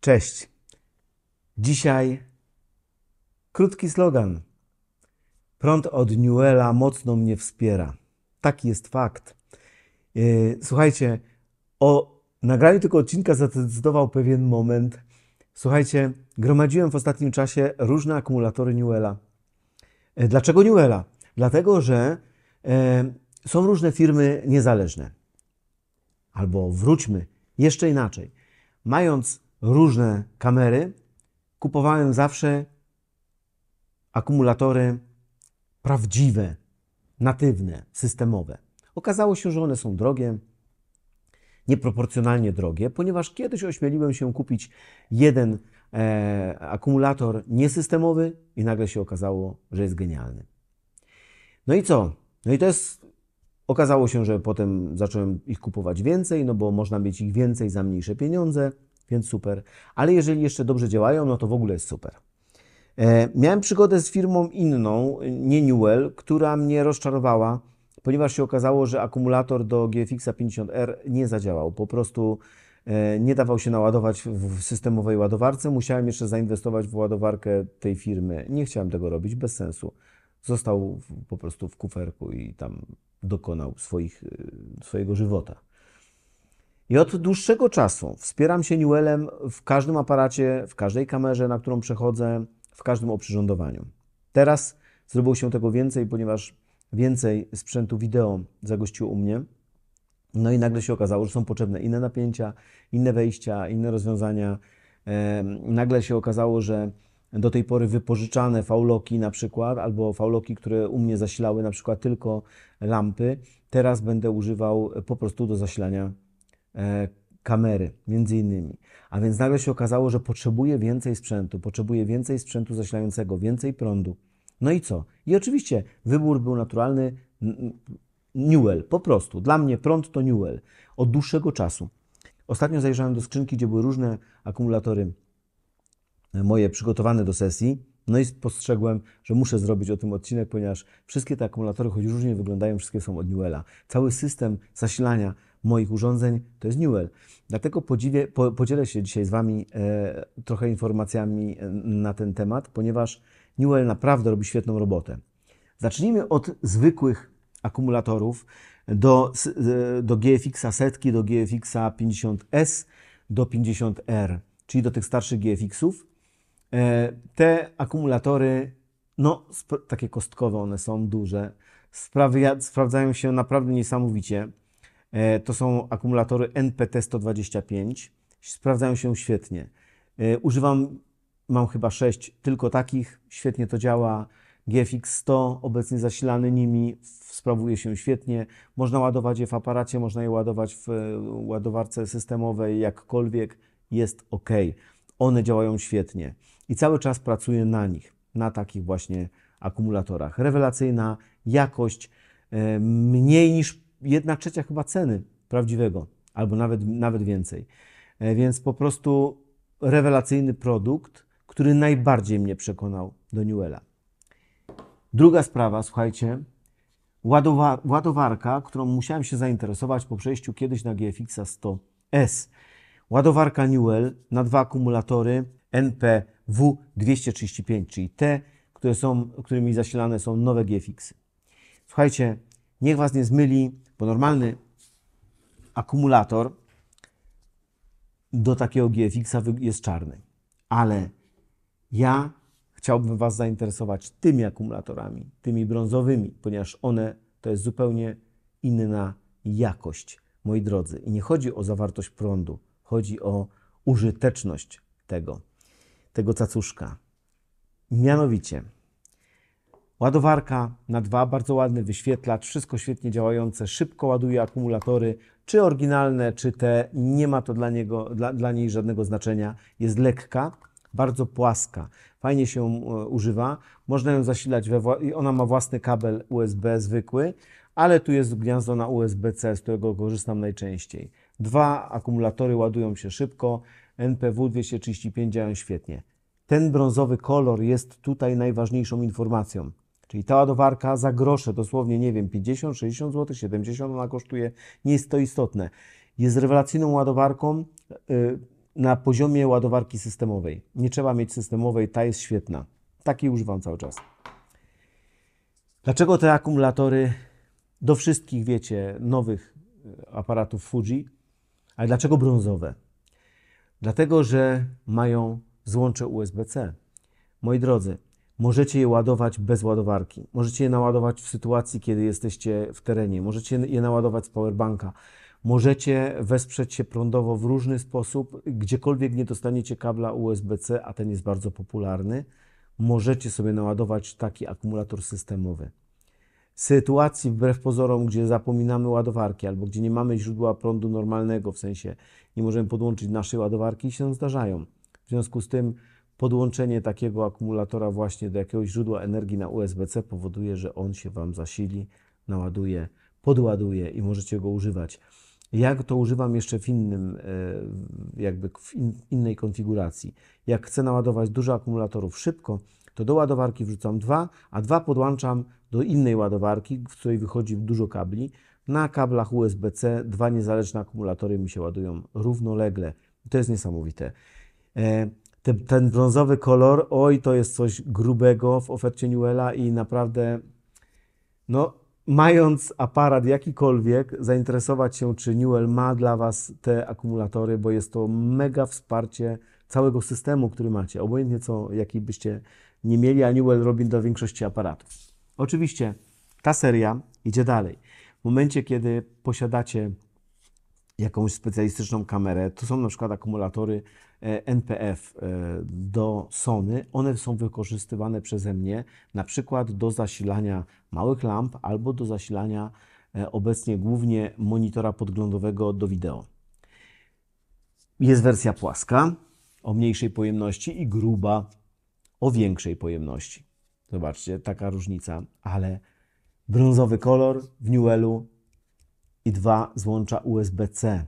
Cześć. Dzisiaj krótki slogan. Prąd od Newella mocno mnie wspiera. Taki jest fakt. E, słuchajcie, o nagraniu tego odcinka zadecydował pewien moment. Słuchajcie, gromadziłem w ostatnim czasie różne akumulatory Newella. E, dlaczego Newella? Dlatego, że e, są różne firmy niezależne. Albo wróćmy jeszcze inaczej. Mając różne kamery, kupowałem zawsze akumulatory prawdziwe, natywne, systemowe. Okazało się, że one są drogie, nieproporcjonalnie drogie, ponieważ kiedyś ośmieliłem się kupić jeden e, akumulator niesystemowy i nagle się okazało, że jest genialny. No i co? No i to jest. Okazało się, że potem zacząłem ich kupować więcej, no bo można mieć ich więcej za mniejsze pieniądze więc super. Ale jeżeli jeszcze dobrze działają, no to w ogóle jest super. E, miałem przygodę z firmą inną, nie Newell, która mnie rozczarowała, ponieważ się okazało, że akumulator do GFX 50R nie zadziałał. Po prostu e, nie dawał się naładować w systemowej ładowarce. Musiałem jeszcze zainwestować w ładowarkę tej firmy. Nie chciałem tego robić, bez sensu. Został po prostu w kuferku i tam dokonał swoich, e, swojego żywota. I od dłuższego czasu wspieram się Newellem w każdym aparacie, w każdej kamerze, na którą przechodzę, w każdym oprzyrządowaniu. Teraz zrobiło się tego więcej, ponieważ więcej sprzętu wideo zagościło u mnie. No i nagle się okazało, że są potrzebne inne napięcia, inne wejścia, inne rozwiązania. Nagle się okazało, że do tej pory wypożyczane fauloki na przykład, albo fauloki, które u mnie zasilały na przykład tylko lampy, teraz będę używał po prostu do zasilania E, kamery, między innymi. A więc nagle się okazało, że potrzebuje więcej sprzętu, potrzebuje więcej sprzętu zasilającego, więcej prądu. No i co? I oczywiście wybór był naturalny. Newell, po prostu. Dla mnie prąd to Newell. Od dłuższego czasu. Ostatnio zajrzałem do skrzynki, gdzie były różne akumulatory e, moje przygotowane do sesji. No i spostrzegłem, że muszę zrobić o tym odcinek, ponieważ wszystkie te akumulatory, choć różnie wyglądają, wszystkie są od Newella. Cały system zasilania moich urządzeń, to jest Newell. Dlatego podziwię, po, podzielę się dzisiaj z Wami e, trochę informacjami e, na ten temat, ponieważ Newell naprawdę robi świetną robotę. Zacznijmy od zwykłych akumulatorów do, e, do GFX setki, do GFX a 50S, do 50R, czyli do tych starszych GFX-ów. E, te akumulatory, no takie kostkowe one są, duże, sprawia, sprawdzają się naprawdę niesamowicie. E, to są akumulatory NPT-125. Sprawdzają się świetnie. E, używam, mam chyba 6 tylko takich. Świetnie to działa. GFX 100, obecnie zasilany nimi, sprawuje się świetnie. Można ładować je w aparacie, można je ładować w e, ładowarce systemowej, jakkolwiek jest ok. One działają świetnie i cały czas pracuję na nich, na takich właśnie akumulatorach. Rewelacyjna jakość, mniej niż jedna trzecia chyba ceny prawdziwego, albo nawet, nawet więcej. E, więc po prostu rewelacyjny produkt, który najbardziej mnie przekonał do Newella. Druga sprawa, słuchajcie, ładowa ładowarka, którą musiałem się zainteresować po przejściu kiedyś na GFX 100S. Ładowarka Newell na dwa akumulatory NPW 235, czyli te, które są, którymi zasilane są nowe GFX. -y. Słuchajcie, niech Was nie zmyli bo normalny akumulator do takiego GFX-a jest czarny. Ale ja chciałbym Was zainteresować tymi akumulatorami, tymi brązowymi, ponieważ one to jest zupełnie inna jakość, moi drodzy. I nie chodzi o zawartość prądu, chodzi o użyteczność tego, tego cacuszka. Mianowicie, Ładowarka na dwa, bardzo ładny wyświetlacz, wszystko świetnie działające, szybko ładuje akumulatory, czy oryginalne, czy te, nie ma to dla, niego, dla, dla niej żadnego znaczenia. Jest lekka, bardzo płaska, fajnie się e, używa. Można ją zasilać, we, ona ma własny kabel USB zwykły, ale tu jest gniazdo na USB-C, z którego korzystam najczęściej. Dwa akumulatory ładują się szybko, NPW 235 działają świetnie. Ten brązowy kolor jest tutaj najważniejszą informacją. Czyli ta ładowarka za grosze, dosłownie, nie wiem, 50, 60 zł, 70 ona kosztuje, nie jest to istotne. Jest rewelacyjną ładowarką y, na poziomie ładowarki systemowej. Nie trzeba mieć systemowej, ta jest świetna. Takiej używam cały czas. Dlaczego te akumulatory do wszystkich, wiecie, nowych y, aparatów Fuji, ale dlaczego brązowe? Dlatego, że mają złącze USB-C. Moi drodzy, Możecie je ładować bez ładowarki. Możecie je naładować w sytuacji, kiedy jesteście w terenie. Możecie je naładować z powerbanka. Możecie wesprzeć się prądowo w różny sposób. Gdziekolwiek nie dostaniecie kabla USB-C, a ten jest bardzo popularny, możecie sobie naładować taki akumulator systemowy. Sytuacji wbrew pozorom, gdzie zapominamy ładowarki albo gdzie nie mamy źródła prądu normalnego, w sensie nie możemy podłączyć naszej ładowarki, się zdarzają. W związku z tym, Podłączenie takiego akumulatora właśnie do jakiegoś źródła energii na USB-C powoduje, że on się Wam zasili, naładuje, podładuje i możecie go używać. Ja to używam jeszcze w innym, e, jakby w innej konfiguracji. Jak chcę naładować dużo akumulatorów szybko, to do ładowarki wrzucam dwa, a dwa podłączam do innej ładowarki, w której wychodzi dużo kabli. Na kablach USB-C dwa niezależne akumulatory mi się ładują równolegle. To jest niesamowite. E, ten, ten brązowy kolor, oj, to jest coś grubego w ofercie Newella i naprawdę, no, mając aparat jakikolwiek, zainteresować się, czy Newell ma dla Was te akumulatory, bo jest to mega wsparcie całego systemu, który macie, obojętnie co, jaki byście nie mieli, a Newell robi do większości aparatów. Oczywiście ta seria idzie dalej. W momencie, kiedy posiadacie jakąś specjalistyczną kamerę. To są na przykład akumulatory e, NPF e, do Sony. One są wykorzystywane przeze mnie na przykład do zasilania małych lamp albo do zasilania e, obecnie głównie monitora podglądowego do wideo. Jest wersja płaska o mniejszej pojemności i gruba o większej pojemności. Zobaczcie, taka różnica, ale brązowy kolor w Newellu i dwa złącza USB-C.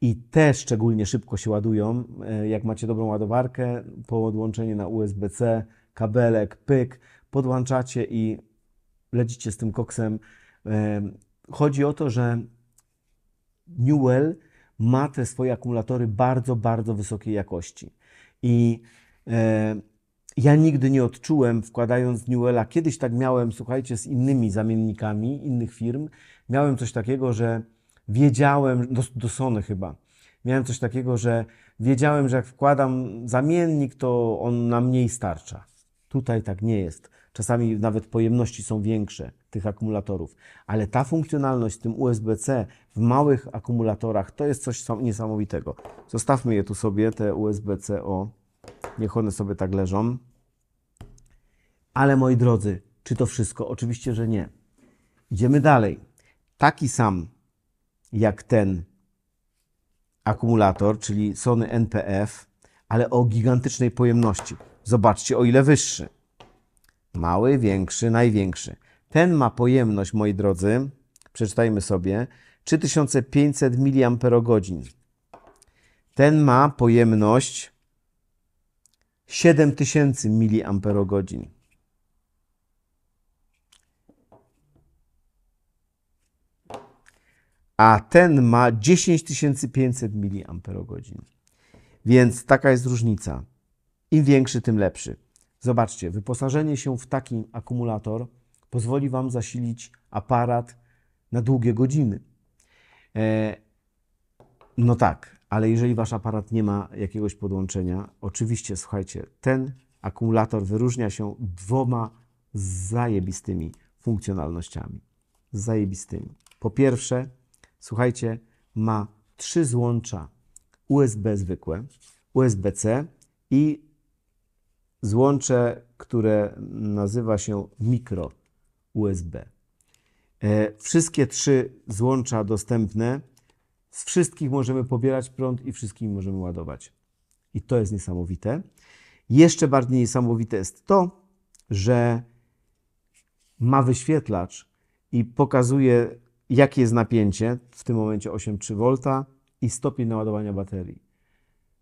I te szczególnie szybko się ładują. E, jak macie dobrą ładowarkę, po odłączeniu na USB-C, kabelek, pyk, podłączacie i lecicie z tym koksem. E, chodzi o to, że Newell ma te swoje akumulatory bardzo, bardzo wysokiej jakości. I e, ja nigdy nie odczułem, wkładając Newella, kiedyś tak miałem, słuchajcie, z innymi zamiennikami innych firm, miałem coś takiego, że wiedziałem, do, do Sony chyba, miałem coś takiego, że wiedziałem, że jak wkładam zamiennik, to on na mniej starcza. Tutaj tak nie jest. Czasami nawet pojemności są większe tych akumulatorów, ale ta funkcjonalność z tym USB-C w małych akumulatorach to jest coś niesamowitego. Zostawmy je tu sobie, te USB-C o. Niech one sobie tak leżą. Ale moi drodzy, czy to wszystko? Oczywiście, że nie. Idziemy dalej. Taki sam jak ten akumulator, czyli Sony NPF, ale o gigantycznej pojemności. Zobaczcie, o ile wyższy. Mały, większy, największy. Ten ma pojemność, moi drodzy, przeczytajmy sobie, 3500 mAh. Ten ma pojemność 7000 mAh. A ten ma 10500 mAh. Więc taka jest różnica. Im większy, tym lepszy. Zobaczcie, wyposażenie się w taki akumulator pozwoli Wam zasilić aparat na długie godziny. E, no tak, ale jeżeli wasz aparat nie ma jakiegoś podłączenia, oczywiście słuchajcie, ten akumulator wyróżnia się dwoma zajebistymi funkcjonalnościami. Zajebistymi. Po pierwsze, słuchajcie, ma trzy złącza USB zwykłe, USB-C i złącze, które nazywa się mikro USB. E, wszystkie trzy złącza dostępne z wszystkich możemy pobierać prąd i wszystkimi możemy ładować. I to jest niesamowite. Jeszcze bardziej niesamowite jest to, że ma wyświetlacz i pokazuje, jakie jest napięcie, w tym momencie 8,3 V i stopień naładowania baterii.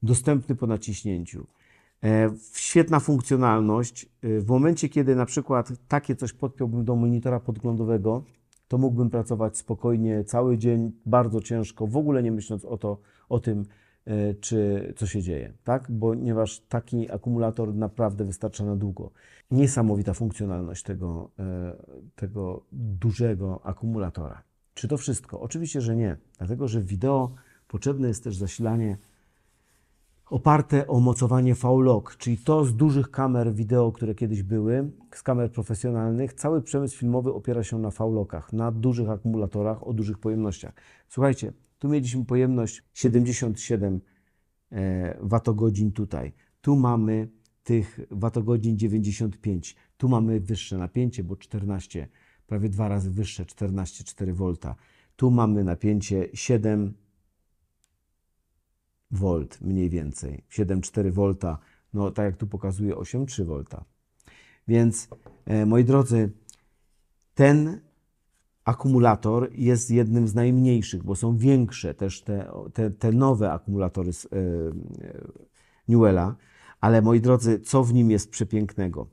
Dostępny po naciśnięciu. E, świetna funkcjonalność. E, w momencie, kiedy na przykład takie coś podpiąłbym do monitora podglądowego, to mógłbym pracować spokojnie cały dzień, bardzo ciężko, w ogóle nie myśląc o, to, o tym, e, czy co się dzieje, tak? Ponieważ taki akumulator naprawdę wystarcza na długo. Niesamowita funkcjonalność tego, e, tego dużego akumulatora. Czy to wszystko? Oczywiście, że nie, dlatego że w wideo potrzebne jest też zasilanie oparte o mocowanie VLOG, czyli to z dużych kamer wideo, które kiedyś były, z kamer profesjonalnych. Cały przemysł filmowy opiera się na VLOGach, na dużych akumulatorach o dużych pojemnościach. Słuchajcie, tu mieliśmy pojemność 77 e, watogodzin tutaj. Tu mamy tych watogodzin 95. Tu mamy wyższe napięcie, bo 14, prawie dwa razy wyższe, 14,4 V. Tu mamy napięcie 7 V mniej więcej. 7,4 V, no tak jak tu pokazuje 8,3 V. Więc e, moi drodzy, ten akumulator jest jednym z najmniejszych, bo są większe też te, te, te nowe akumulatory z e, e, Newella. Ale moi drodzy, co w nim jest przepięknego?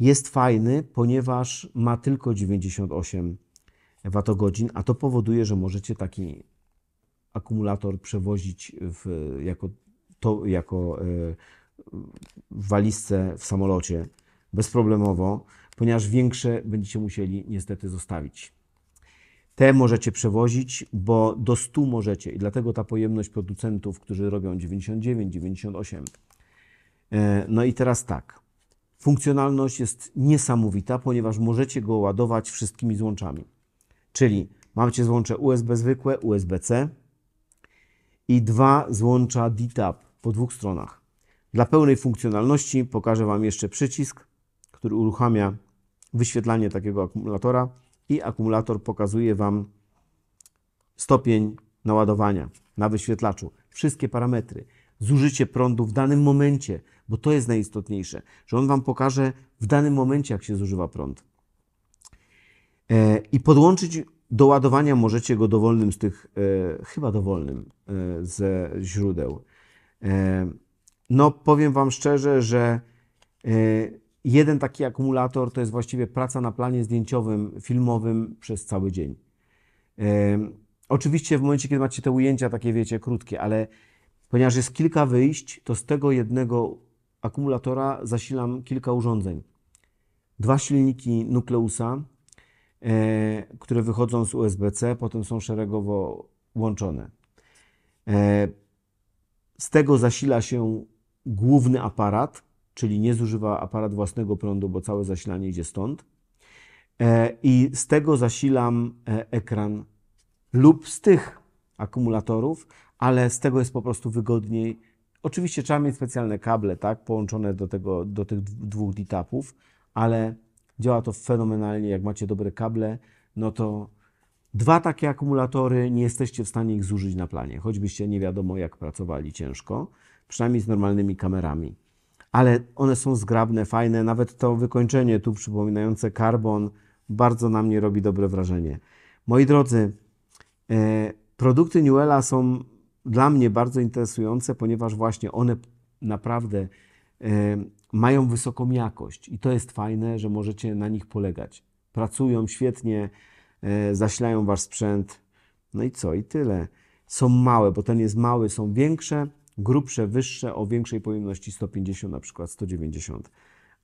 Jest fajny, ponieważ ma tylko 98 watogodzin, a to powoduje, że możecie taki akumulator przewozić w, jako, to, jako e, w walizce w samolocie bezproblemowo, ponieważ większe będziecie musieli niestety zostawić. Te możecie przewozić, bo do 100 możecie i dlatego ta pojemność producentów, którzy robią 99, 98. E, no i teraz tak. Funkcjonalność jest niesamowita, ponieważ możecie go ładować wszystkimi złączami. Czyli macie złącze USB zwykłe, USB-C, i dwa złącza DTAP po dwóch stronach. Dla pełnej funkcjonalności pokażę Wam jeszcze przycisk, który uruchamia wyświetlanie takiego akumulatora i akumulator pokazuje Wam stopień naładowania na wyświetlaczu, wszystkie parametry, zużycie prądu w danym momencie, bo to jest najistotniejsze, że on Wam pokaże w danym momencie, jak się zużywa prąd. E, I podłączyć do ładowania możecie go dowolnym z tych, e, chyba dowolnym e, ze źródeł. E, no, powiem Wam szczerze, że e, jeden taki akumulator to jest właściwie praca na planie zdjęciowym, filmowym przez cały dzień. E, oczywiście w momencie, kiedy macie te ujęcia takie, wiecie, krótkie, ale ponieważ jest kilka wyjść, to z tego jednego akumulatora zasilam kilka urządzeń. Dwa silniki nukleusa. E, które wychodzą z USB-C, potem są szeregowo łączone. E, z tego zasila się główny aparat, czyli nie zużywa aparat własnego prądu, bo całe zasilanie idzie stąd. E, I z tego zasilam ekran lub z tych akumulatorów, ale z tego jest po prostu wygodniej. Oczywiście trzeba mieć specjalne kable, tak, połączone do, tego, do tych dwóch dtap ale Działa to fenomenalnie, jak macie dobre kable, no to dwa takie akumulatory nie jesteście w stanie ich zużyć na planie, choćbyście nie wiadomo jak pracowali ciężko, przynajmniej z normalnymi kamerami. Ale one są zgrabne, fajne, nawet to wykończenie tu przypominające karbon bardzo na mnie robi dobre wrażenie. Moi drodzy, e, produkty Newella są dla mnie bardzo interesujące, ponieważ właśnie one naprawdę e, mają wysoką jakość i to jest fajne, że możecie na nich polegać. Pracują świetnie, e, zaślają wasz sprzęt. No i co, i tyle. Są małe, bo ten jest mały, są większe, grubsze, wyższe, o większej pojemności 150, na przykład 190.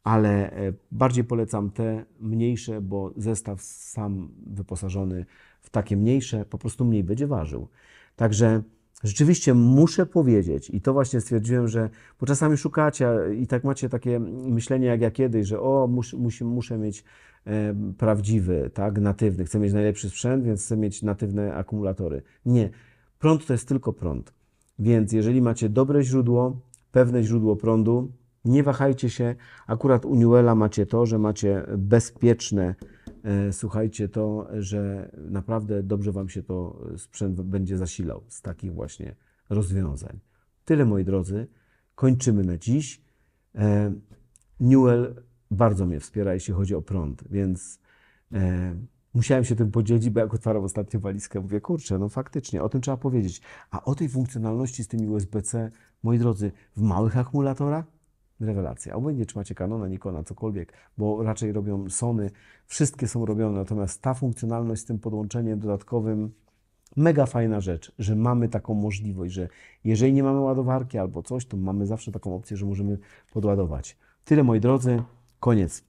Ale e, bardziej polecam te mniejsze, bo zestaw sam wyposażony w takie mniejsze po prostu mniej będzie ważył. Także Rzeczywiście muszę powiedzieć, i to właśnie stwierdziłem, że bo czasami szukacie i tak macie takie myślenie jak ja kiedyś, że o, mus, mus, muszę mieć e, prawdziwy, tak, natywny, chcę mieć najlepszy sprzęt, więc chcę mieć natywne akumulatory. Nie, prąd to jest tylko prąd. Więc jeżeli macie dobre źródło, pewne źródło prądu, nie wahajcie się. Akurat u Newella macie to, że macie bezpieczne E, słuchajcie, to, że naprawdę dobrze Wam się to e, sprzęt będzie zasilał z takich właśnie rozwiązań. Tyle, moi drodzy. Kończymy na dziś. E, Newell bardzo mnie wspiera, jeśli chodzi o prąd, więc musiałem się tym podzielić, bo jak otwaram ostatnio walizkę, mówię, kurczę, no faktycznie, o tym trzeba powiedzieć. A o tej funkcjonalności z tymi USB-C, moi drodzy, w małych akumulatorach rewelacja. Obojętnie czy macie Canona, Nikona, cokolwiek, bo raczej robią Sony, wszystkie są robione, natomiast ta funkcjonalność z tym podłączeniem dodatkowym, mega fajna rzecz, że mamy taką możliwość, że jeżeli nie mamy ładowarki albo coś, to mamy zawsze taką opcję, że możemy podładować. Tyle moi drodzy, koniec.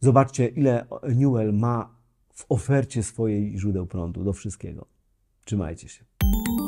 Zobaczcie, ile Newell ma w ofercie swojej źródeł prądu do wszystkiego. Trzymajcie się.